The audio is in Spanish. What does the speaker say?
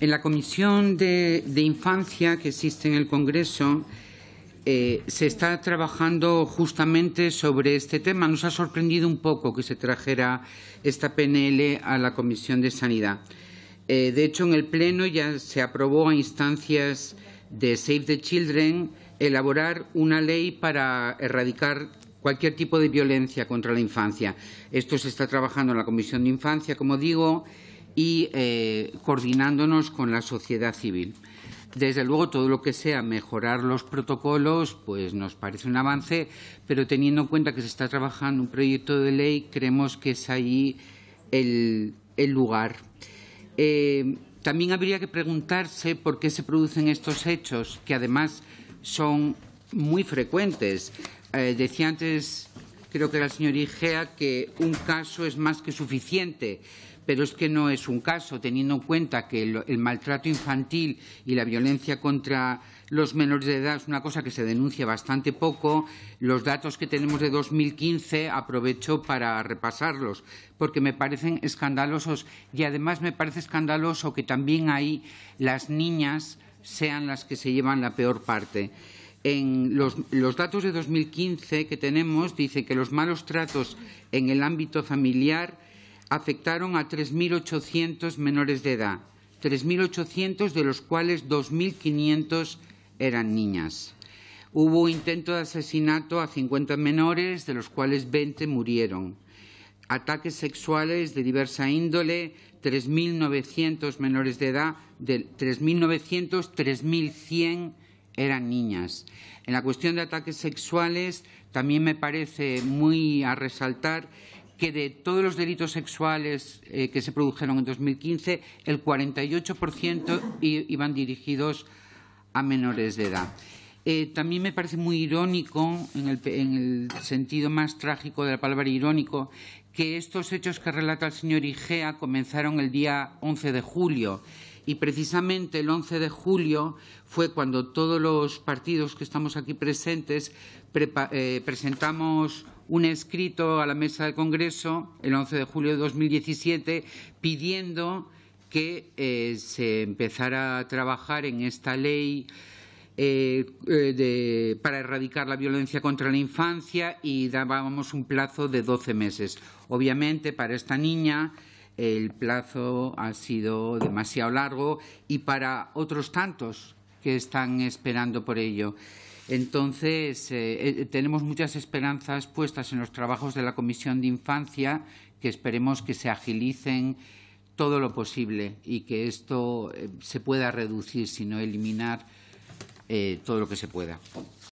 En la Comisión de, Infancia que existe en el Congreso eh, se está trabajando justamente sobre este tema. Nos ha sorprendido un poco que se trajera esta PNL a la Comisión de Sanidad. Eh, de hecho, en el Pleno ya se aprobó a instancias de Save the Children elaborar una ley para erradicar cualquier tipo de violencia contra la infancia. Esto se está trabajando en la Comisión de Infancia, como digo, y eh, coordinándonos con la sociedad civil. Desde luego, todo lo que sea mejorar los protocolos, pues nos parece un avance, pero teniendo en cuenta que se está trabajando un proyecto de ley, creemos que es ahí el, lugar. Eh, también habría que preguntarse por qué se producen estos hechos, que además son muy frecuentes. Eh, decía antes, creo que era el señor Igea, que un caso es más que suficiente pero es que no es un caso, teniendo en cuenta que el, maltrato infantil y la violencia contra los menores de edad es una cosa que se denuncia bastante poco. Los datos que tenemos de 2015 aprovecho para repasarlos, porque me parecen escandalosos y además me parece escandaloso que también ahí las niñas sean las que se llevan la peor parte. En los, los, datos de 2015 que tenemos dice que los malos tratos en el ámbito familiar afectaron a 3.800 menores de edad, 3.800 de los cuales 2.500 eran niñas. Hubo intento de asesinato a 50 menores, de los cuales 20 murieron. Ataques sexuales de diversa índole, 3.900 menores de edad, de 3.900, 3.100 eran niñas. En la cuestión de ataques sexuales, también me parece muy a resaltar que de todos los delitos sexuales eh, que se produjeron en 2015, el 48% iban dirigidos a menores de edad. Eh, también me parece muy irónico, en el, en el, sentido más trágico de la palabra irónico, que estos hechos que relata el señor Igea comenzaron el día 11 de julio y precisamente el 11 de julio fue cuando todos los partidos que estamos aquí presentes eh, presentamos un escrito a la mesa del Congreso, el 11 de julio de 2017, pidiendo que eh, se empezara a trabajar en esta ley eh, para erradicar la violencia contra la infancia y dábamos un plazo de 12 meses. Obviamente, para esta niña el plazo ha sido demasiado largo y para otros tantos que están esperando por ello. Entonces, eh, eh, tenemos muchas esperanzas puestas en los trabajos de la Comisión de Infancia, que esperemos que se agilicen todo lo posible y que esto eh, se pueda reducir, si no eliminar, todo lo que se pueda.